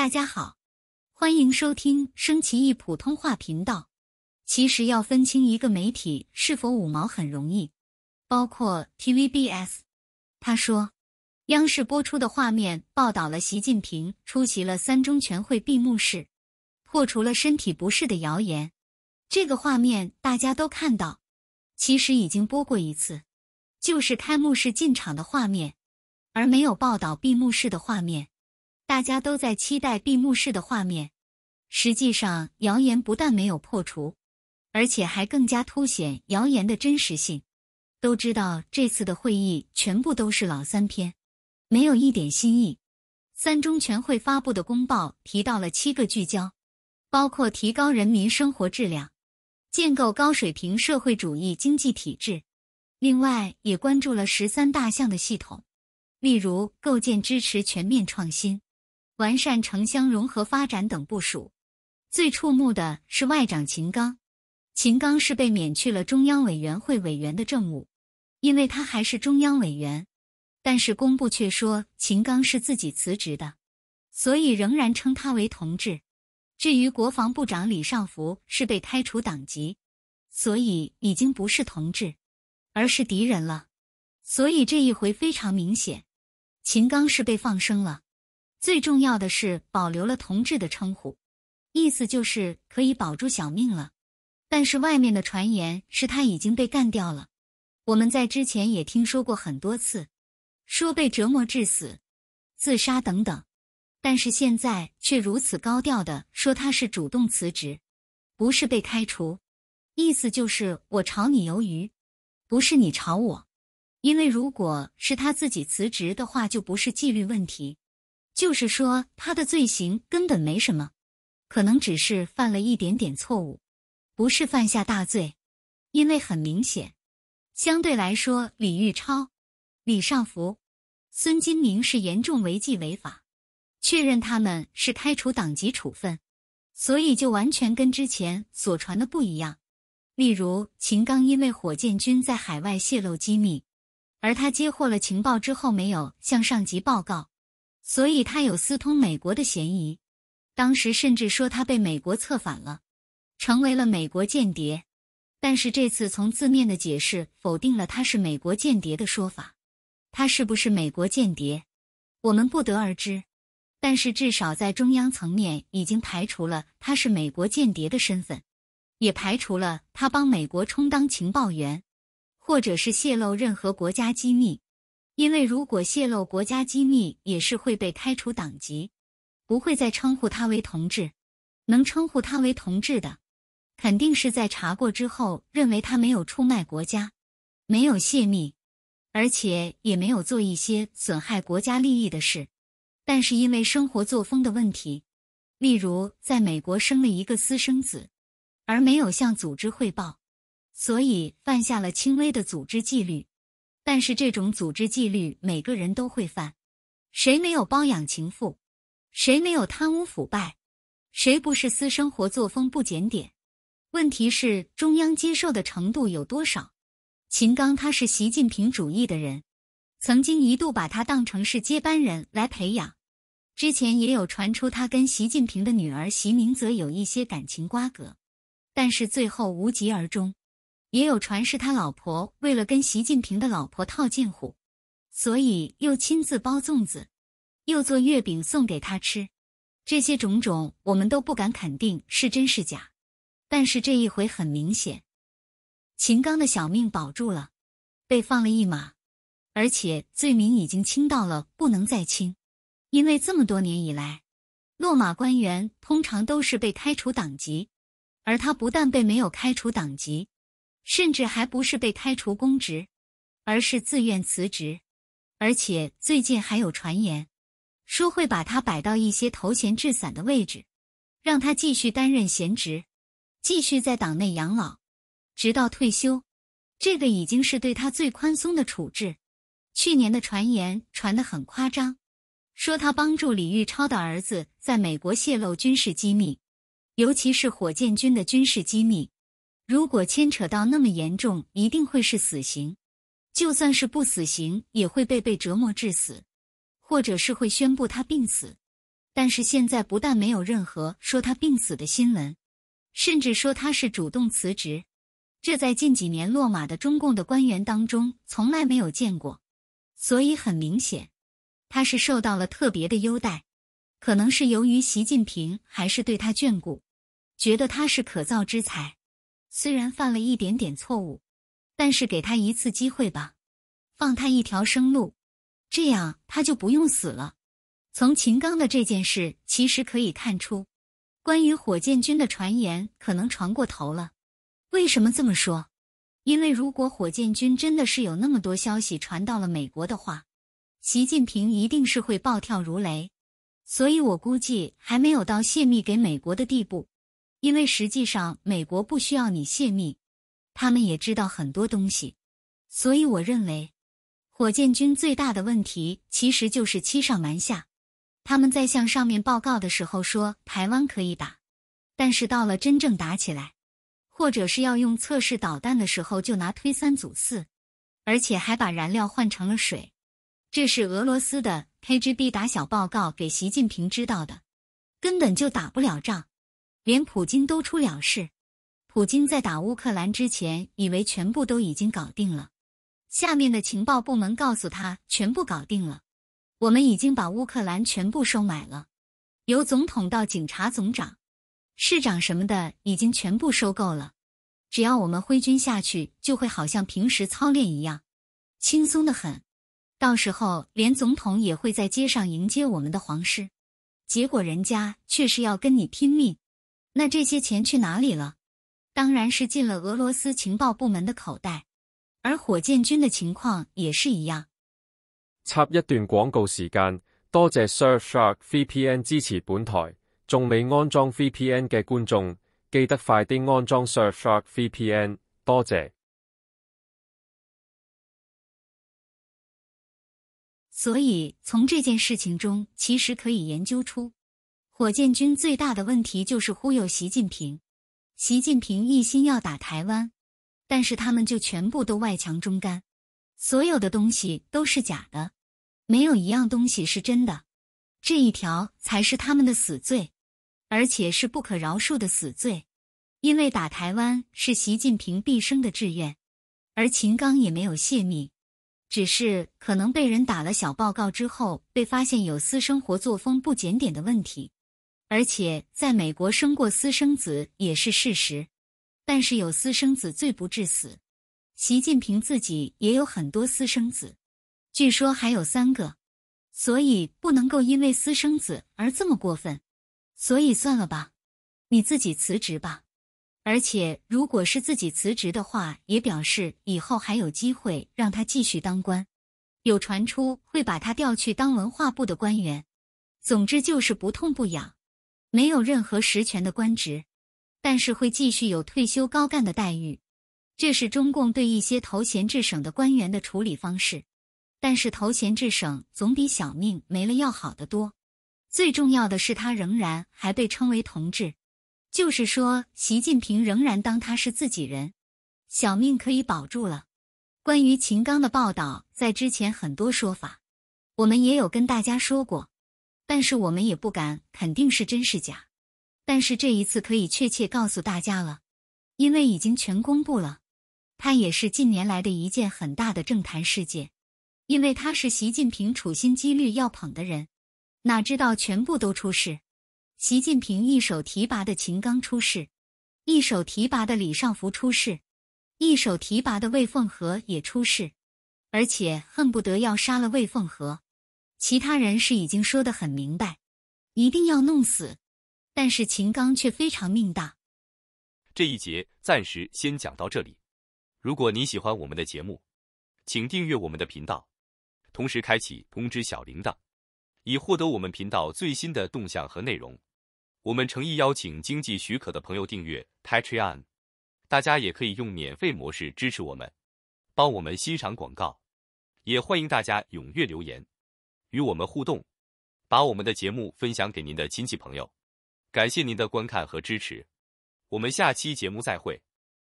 大家好，欢迎收听升旗义普通话频道。其实要分清一个媒体是否五毛很容易，包括 TVBS。他说，央视播出的画面报道了习近平出席了三中全会闭幕式，破除了身体不适的谣言。这个画面大家都看到，其实已经播过一次，就是开幕式进场的画面，而没有报道闭幕式的画面。大家都在期待闭幕式的画面，实际上谣言不但没有破除，而且还更加凸显谣言的真实性。都知道这次的会议全部都是老三篇，没有一点新意。三中全会发布的公报提到了七个聚焦，包括提高人民生活质量，建构高水平社会主义经济体制，另外也关注了十三大项的系统，例如构建支持全面创新。完善城乡融合发展等部署，最触目的是外长秦刚。秦刚是被免去了中央委员会委员的政务，因为他还是中央委员。但是工部却说秦刚是自己辞职的，所以仍然称他为同志。至于国防部长李尚福是被开除党籍，所以已经不是同志，而是敌人了。所以这一回非常明显，秦刚是被放生了。最重要的是保留了同志的称呼，意思就是可以保住小命了。但是外面的传言是他已经被干掉了，我们在之前也听说过很多次，说被折磨致死、自杀等等。但是现在却如此高调的说他是主动辞职，不是被开除，意思就是我炒你鱿鱼，不是你炒我。因为如果是他自己辞职的话，就不是纪律问题。就是说，他的罪行根本没什么，可能只是犯了一点点错误，不是犯下大罪，因为很明显，相对来说，李玉超、李尚福、孙金明是严重违纪违法，确认他们是开除党籍处分，所以就完全跟之前所传的不一样。例如，秦刚因为火箭军在海外泄露机密，而他接获了情报之后没有向上级报告。所以他有私通美国的嫌疑，当时甚至说他被美国策反了，成为了美国间谍。但是这次从字面的解释否定了他是美国间谍的说法。他是不是美国间谍，我们不得而知。但是至少在中央层面已经排除了他是美国间谍的身份，也排除了他帮美国充当情报员，或者是泄露任何国家机密。因为如果泄露国家机密，也是会被开除党籍，不会再称呼他为同志。能称呼他为同志的，肯定是在查过之后，认为他没有出卖国家，没有泄密，而且也没有做一些损害国家利益的事。但是因为生活作风的问题，例如在美国生了一个私生子，而没有向组织汇报，所以犯下了轻微的组织纪律。但是这种组织纪律，每个人都会犯，谁没有包养情妇，谁没有贪污腐败，谁不是私生活作风不检点？问题是中央接受的程度有多少？秦刚他是习近平主义的人，曾经一度把他当成是接班人来培养，之前也有传出他跟习近平的女儿习明泽有一些感情瓜葛，但是最后无疾而终。也有传是他老婆为了跟习近平的老婆套近乎，所以又亲自包粽子，又做月饼送给他吃。这些种种我们都不敢肯定是真是假，但是这一回很明显，秦刚的小命保住了，被放了一马，而且罪名已经轻到了不能再轻，因为这么多年以来，落马官员通常都是被开除党籍，而他不但被没有开除党籍。甚至还不是被开除公职，而是自愿辞职。而且最近还有传言，说会把他摆到一些头衔制散的位置，让他继续担任闲职，继续在党内养老，直到退休。这个已经是对他最宽松的处置。去年的传言传得很夸张，说他帮助李玉超的儿子在美国泄露军事机密，尤其是火箭军的军事机密。如果牵扯到那么严重，一定会是死刑；就算是不死刑，也会被被折磨致死，或者是会宣布他病死。但是现在不但没有任何说他病死的新闻，甚至说他是主动辞职，这在近几年落马的中共的官员当中从来没有见过。所以很明显，他是受到了特别的优待，可能是由于习近平还是对他眷顾，觉得他是可造之才。虽然犯了一点点错误，但是给他一次机会吧，放他一条生路，这样他就不用死了。从秦刚的这件事，其实可以看出，关于火箭军的传言可能传过头了。为什么这么说？因为如果火箭军真的是有那么多消息传到了美国的话，习近平一定是会暴跳如雷。所以我估计还没有到泄密给美国的地步。因为实际上，美国不需要你泄密，他们也知道很多东西，所以我认为，火箭军最大的问题其实就是欺上瞒下。他们在向上面报告的时候说台湾可以打，但是到了真正打起来，或者是要用测试导弹的时候，就拿推三阻四，而且还把燃料换成了水。这是俄罗斯的 KGB 打小报告给习近平知道的，根本就打不了仗。连普京都出了事。普京在打乌克兰之前，以为全部都已经搞定了。下面的情报部门告诉他，全部搞定了。我们已经把乌克兰全部收买了，由总统到警察总长、市长什么的，已经全部收购了。只要我们挥军下去，就会好像平时操练一样，轻松的很。到时候连总统也会在街上迎接我们的皇室。结果人家却是要跟你拼命。那这些钱去哪里了？当然是进了俄罗斯情报部门的口袋，而火箭军的情况也是一样。插一段广告时间，多谢 Surfshark VPN 支持本台。仲未安装 VPN 嘅观众，记得快啲安装 Surfshark VPN，多谢。所以从这件事情中，其实可以研究出。火箭军最大的问题就是忽悠习近平，习近平一心要打台湾，但是他们就全部都外强中干，所有的东西都是假的，没有一样东西是真的，这一条才是他们的死罪，而且是不可饶恕的死罪，因为打台湾是习近平毕生的志愿，而秦刚也没有泄密，只是可能被人打了小报告之后被发现有私生活作风不检点的问题。而且在美国生过私生子也是事实，但是有私生子罪不至死。习近平自己也有很多私生子，据说还有三个，所以不能够因为私生子而这么过分。所以算了吧，你自己辞职吧。而且如果是自己辞职的话，也表示以后还有机会让他继续当官，有传出会把他调去当文化部的官员。总之就是不痛不痒。没有任何实权的官职，但是会继续有退休高干的待遇，这是中共对一些头衔制省的官员的处理方式。但是头衔制省总比小命没了要好得多。最重要的是，他仍然还被称为同志，就是说习近平仍然当他是自己人，小命可以保住了。关于秦刚的报道，在之前很多说法，我们也有跟大家说过。但是我们也不敢肯定是真是假，但是这一次可以确切告诉大家了，因为已经全公布了。他也是近年来的一件很大的政坛事件，因为他是习近平处心积虑要捧的人，哪知道全部都出事。习近平一手提拔的秦刚出事，一手提拔的李尚福出事，一手提拔的魏凤和也出事，而且恨不得要杀了魏凤和。其他人是已经说得很明白，一定要弄死，但是秦刚却非常命大。这一节暂时先讲到这里。如果你喜欢我们的节目，请订阅我们的频道，同时开启通知小铃铛，以获得我们频道最新的动向和内容。我们诚意邀请经济许可的朋友订阅 Patreon，大家也可以用免费模式支持我们，帮我们欣赏广告，也欢迎大家踊跃留言。与我们互动，把我们的节目分享给您的亲戚朋友。感谢您的观看和支持，我们下期节目再会。